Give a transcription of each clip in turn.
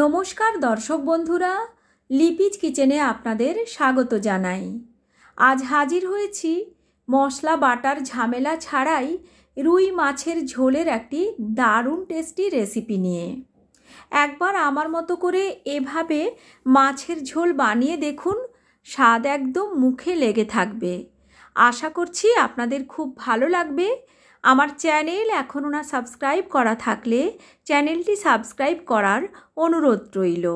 নমস্কার দর্শক বন্ধুরা লিপিজ কিচেনে আপনাদের স্বাগত জানাই আজ হাজির হয়েছি মশলা বাটার ঝামেলা ছাড়াই রুই মাছের ঝোলের একটি দারুণ টেস্টি রেসিপি নিয়ে একবার আমার মতো করে এভাবে মাছের ঝোল বানিয়ে দেখুন স্বাদ একদম মুখে লেগে থাকবে আশা করছি আপনাদের খুব ভালো লাগবে আমার চ্যানেল এখনও না সাবস্ক্রাইব করা থাকলে চ্যানেলটি সাবস্ক্রাইব করার অনুরোধ রইল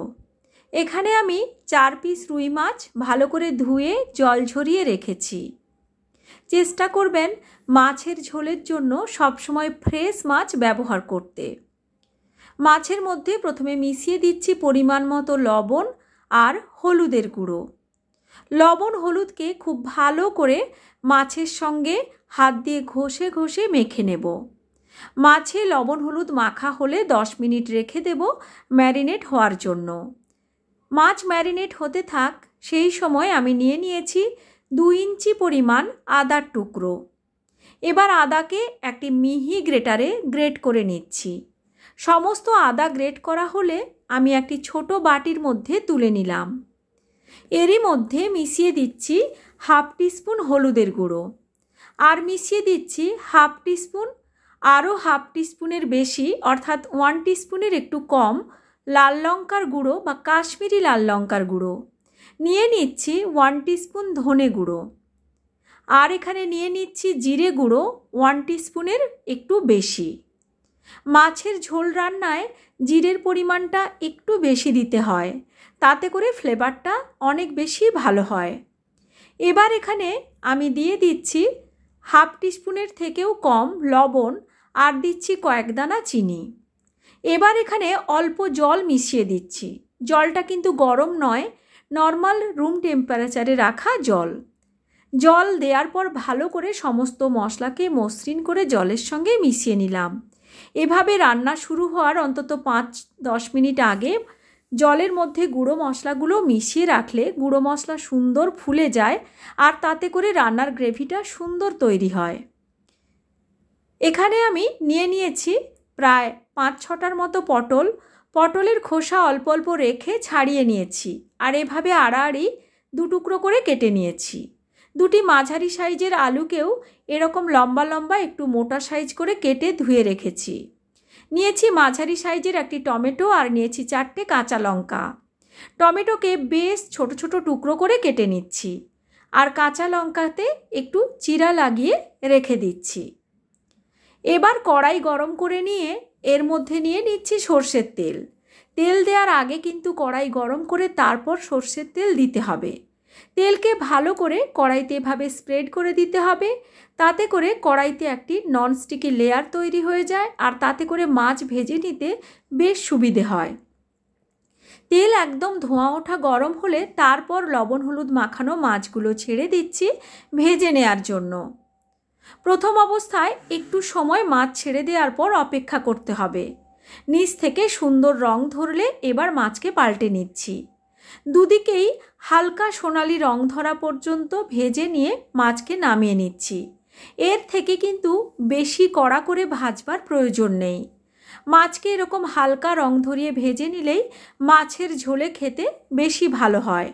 এখানে আমি চার পিস রুই মাছ ভালো করে ধুয়ে জল ঝরিয়ে রেখেছি চেষ্টা করবেন মাছের ঝোলের জন্য সবসময় ফ্রেশ মাছ ব্যবহার করতে মাছের মধ্যে প্রথমে মিশিয়ে দিচ্ছি পরিমাণ মতো লবণ আর হলুদের গুঁড়ো লবণ হলুদকে খুব ভালো করে মাছের সঙ্গে হাত দিয়ে ঘষে ঘষে মেখে নেব মাছে লবণ হলুদ মাখা হলে দশ মিনিট রেখে দেব ম্যারিনেট হওয়ার জন্য মাছ ম্যারিনেট হতে থাক সেই সময় আমি নিয়ে নিয়েছি দু ইঞ্চি পরিমাণ আদার টুকরো এবার আদাকে একটি মিহি গ্রেটারে গ্রেট করে নিচ্ছি সমস্ত আদা গ্রেট করা হলে আমি একটি ছোট বাটির মধ্যে তুলে নিলাম এরই মধ্যে মিশিয়ে দিচ্ছি হাফ টিস্পুন হলুদের গুঁড়ো আর মিশিয়ে দিচ্ছি হাফ টিস্পুন আরও হাফ টিস্পুনের বেশি অর্থাৎ ওয়ান টিস্পুনের একটু কম লাল লঙ্কার গুঁড়ো বা কাশ্মীরি লাল লঙ্কার গুঁড়ো নিয়ে নিচ্ছি ওয়ান টিস্পুন ধনে গুঁড়ো আর এখানে নিয়ে নিচ্ছি জিরে গুঁড়ো ওয়ান টিস্পুনের একটু বেশি মাছের ঝোল রান্নায় জিরের পরিমাণটা একটু বেশি দিতে হয় তাতে করে ফ্লেভারটা অনেক বেশি ভালো হয় এবার এখানে আমি দিয়ে দিচ্ছি হাফ টিস্পুনের থেকেও কম লবণ আর দিচ্ছি কয়েক দানা চিনি এবার এখানে অল্প জল মিশিয়ে দিচ্ছি জলটা কিন্তু গরম নয় নর্মাল রুম টেম্পারেচারে রাখা জল জল দেওয়ার পর ভালো করে সমস্ত মশলাকে মসৃণ করে জলের সঙ্গে মিশিয়ে নিলাম এভাবে রান্না শুরু হওয়ার অন্তত পাঁচ দশ মিনিট আগে জলের মধ্যে গুঁড়ো মশলাগুলো মিশিয়ে রাখলে গুঁড়ো মশলা সুন্দর ফুলে যায় আর তাতে করে রান্নার গ্রেভিটা সুন্দর তৈরি হয় এখানে আমি নিয়ে নিয়েছি প্রায় পাঁচ ছটার মতো পটল পটলের খোসা অল্প অল্প রেখে ছাড়িয়ে নিয়েছি আর এভাবে আড়াআড়ি দু টুকরো করে কেটে নিয়েছি দুটি মাঝারি সাইজের আলুকেও এরকম লম্বা লম্বা একটু মোটা সাইজ করে কেটে ধুয়ে রেখেছি নিয়েছি মাঝারি সাইজের একটি টমেটো আর নিয়েছি চারটে কাঁচা লঙ্কা টমেটোকে বেশ ছোট ছোট টুকরো করে কেটে নিচ্ছি আর কাঁচা লঙ্কাতে একটু চিরা লাগিয়ে রেখে দিচ্ছি এবার কড়াই গরম করে নিয়ে এর মধ্যে নিয়ে নিচ্ছি সর্ষের তেল তেল দেওয়ার আগে কিন্তু কড়াই গরম করে তারপর সর্ষের তেল দিতে হবে তেলকে ভালো করে কড়াইতে এভাবে স্প্রেড করে দিতে হবে তাতে করে কড়াইতে একটি ননস্টিকি লেয়ার তৈরি হয়ে যায় আর তাতে করে মাছ ভেজে নিতে বেশ সুবিধে হয় তেল একদম ধোঁয়া ওঠা গরম হলে তারপর লবণ হলুদ মাখানো মাছগুলো ছেড়ে দিচ্ছি ভেজে নেয়ার জন্য প্রথম অবস্থায় একটু সময় মাছ ছেড়ে দেওয়ার পর অপেক্ষা করতে হবে নিচ থেকে সুন্দর রং ধরলে এবার মাছকে পাল্টে নিচ্ছি দুদিকেই হালকা সোনালি রং ধরা পর্যন্ত ভেজে নিয়ে মাছকে নামিয়ে নিচ্ছি এর থেকে কিন্তু বেশি কড়া করে ভাজবার প্রয়োজন নেই মাছকে এরকম হালকা রং ধরিয়ে ভেজে নিলেই মাছের ঝোলে খেতে বেশি ভালো হয়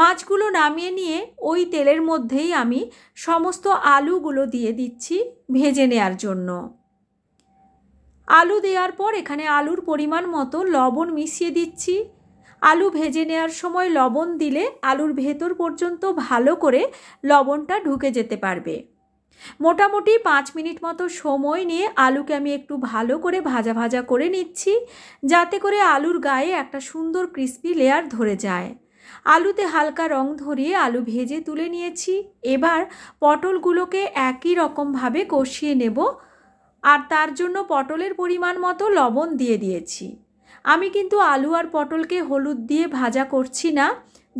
মাছগুলো নামিয়ে নিয়ে ওই তেলের মধ্যেই আমি সমস্ত আলুগুলো দিয়ে দিচ্ছি ভেজে নেয়ার জন্য আলু দেওয়ার পর এখানে আলুর পরিমাণ মতো লবণ মিশিয়ে দিচ্ছি আলু ভেজে নেওয়ার সময় লবণ দিলে আলুর ভেতর পর্যন্ত ভালো করে লবণটা ঢুকে যেতে পারবে মোটামুটি পাঁচ মিনিট মতো সময় নিয়ে আলুকে আমি একটু ভালো করে ভাজা ভাজা করে নিচ্ছি যাতে করে আলুর গায়ে একটা সুন্দর ক্রিস্পি লেয়ার ধরে যায় আলুতে হালকা রং ধরিয়ে আলু ভেজে তুলে নিয়েছি এবার পটলগুলোকে একই রকমভাবে কষিয়ে নেব আর তার জন্য পটলের পরিমাণ মতো লবণ দিয়ে দিয়েছি আমি কিন্তু আলু আর পটলকে হলুদ দিয়ে ভাজা করছি না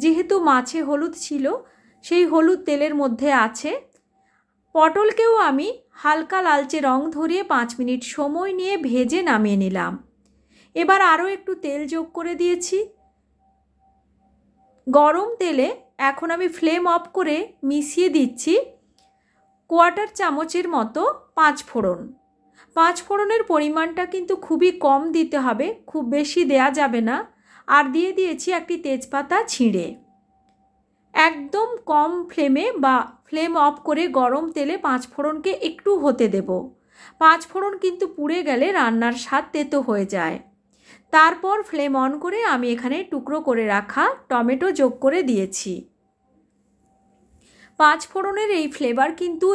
যেহেতু মাছে হলুদ ছিল সেই হলুদ তেলের মধ্যে আছে পটলকেও আমি হালকা লালচে রং ধরিয়ে পাঁচ মিনিট সময় নিয়ে ভেজে নামিয়ে নিলাম এবার আরও একটু তেল যোগ করে দিয়েছি গরম তেলে এখন আমি ফ্লেম অফ করে মিশিয়ে দিচ্ছি কোয়াটার চামচের মতো পাঁচ ফোড়ন পাঁচ ফোড়নের পরিমাণটা কিন্তু খুবই কম দিতে হবে খুব বেশি দেয়া যাবে না আর দিয়ে দিয়েছি একটি তেজপাতা ছিঁড়ে একদম কম ফ্লেমে বা ফ্লেম অফ করে গরম তেলে পাঁচ ফোড়নকে একটু হতে দেব পাঁচ ফোড়ন কিন্তু পুড়ে গেলে রান্নার স্বাদ তেতো হয়ে যায় তারপর ফ্লেম অন করে আমি এখানে টুকরো করে রাখা টমেটো যোগ করে দিয়েছি পাঁচ ফোড়নের এই ফ্লেভার কিন্তু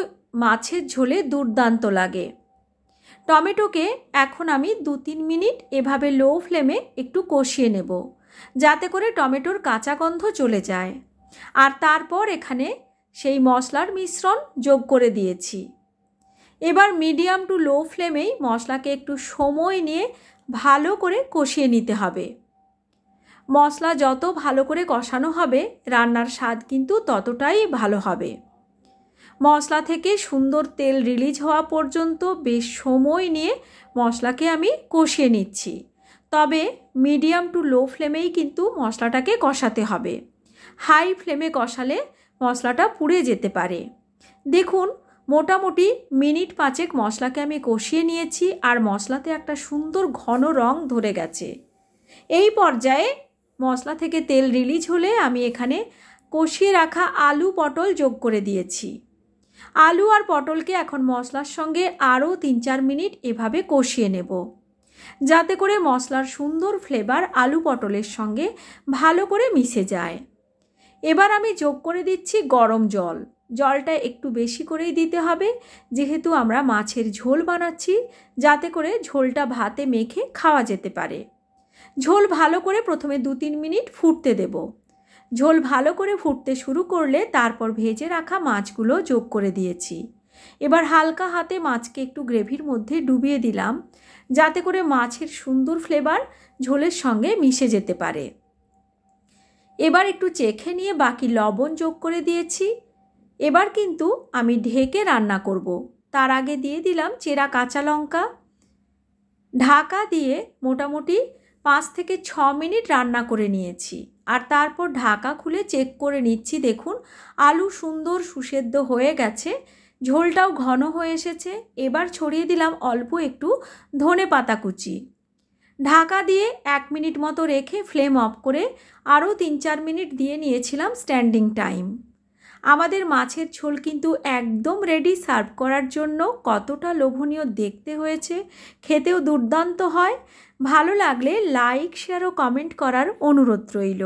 মাছের ঝোলে দুর্দান্ত লাগে টমেটোকে এখন আমি দু তিন মিনিট এভাবে লো ফ্লেমে একটু কষিয়ে নেব যাতে করে টমেটোর কাঁচা গন্ধ চলে যায় আর তারপর এখানে সেই মশলার মিশ্রণ যোগ করে দিয়েছি এবার মিডিয়াম টু লো ফ্লেমেই মশলাকে একটু সময় নিয়ে ভালো করে কষিয়ে নিতে হবে মশলা যত ভালো করে কষানো হবে রান্নার স্বাদ কিন্তু ততটাই ভালো হবে মশলা থেকে সুন্দর তেল রিলিজ হওয়া পর্যন্ত বেশ সময় নিয়ে মশলাকে আমি কষিয়ে নিচ্ছি তবে মিডিয়াম টু লো ফ্লেমেই কিন্তু মশলাটাকে কষাতে হবে হাই ফ্লেমে কষালে মশলাটা পুড়ে যেতে পারে দেখুন মোটামুটি মিনিট পাঁচেক মশলাকে আমি কষিয়ে নিয়েছি আর মশলাতে একটা সুন্দর ঘন রং ধরে গেছে এই পর্যায়ে মশলা থেকে তেল রিলিজ হলে আমি এখানে কষিয়ে রাখা আলু পটল যোগ করে দিয়েছি আলু আর পটলকে এখন মশলার সঙ্গে আরও তিন চার মিনিট এভাবে কষিয়ে নেব যাতে করে মশলার সুন্দর ফ্লেভার আলু পটলের সঙ্গে ভালো করে মিশে যায় এবার আমি যোগ করে দিচ্ছি গরম জল জলটা একটু বেশি করেই দিতে হবে যেহেতু আমরা মাছের ঝোল বানাচ্ছি যাতে করে ঝোলটা ভাতে মেখে খাওয়া যেতে পারে ঝোল ভালো করে প্রথমে দু তিন মিনিট ফুটতে দেবো ঝোল ভালো করে ফুটতে শুরু করলে তারপর ভেজে রাখা মাছগুলো যোগ করে দিয়েছি এবার হালকা হাতে মাছকে একটু গ্রেভির মধ্যে ডুবিয়ে দিলাম যাতে করে মাছের সুন্দর ফ্লেভার ঝোলের সঙ্গে মিশে যেতে পারে এবার একটু চেখে নিয়ে বাকি লবণ যোগ করে দিয়েছি এবার কিন্তু আমি ঢেকে রান্না করব। তার আগে দিয়ে দিলাম চেরা কাঁচা লঙ্কা ঢাকা দিয়ে মোটামুটি পাঁচ থেকে ছ মিনিট রান্না করে নিয়েছি আর তারপর ঢাকা খুলে চেক করে নিচ্ছি দেখুন আলু সুন্দর সুসেদ্ধ হয়ে গেছে ঝোলটাও ঘন হয়ে এসেছে এবার ছড়িয়ে দিলাম অল্প একটু ধনে পাতা কুচি ঢাকা দিয়ে এক মিনিট মতো রেখে ফ্লেম অফ করে আরও তিন চার মিনিট দিয়ে নিয়েছিলাম স্ট্যান্ডিং টাইম আমাদের মাছের ঝোল কিন্তু একদম রেডি সার্ভ করার জন্য কতটা লোভনীয় দেখতে হয়েছে খেতেও দুর্দান্ত হয় ভালো লাগলে লাইক শেয়ার ও কমেন্ট করার অনুরোধ রইল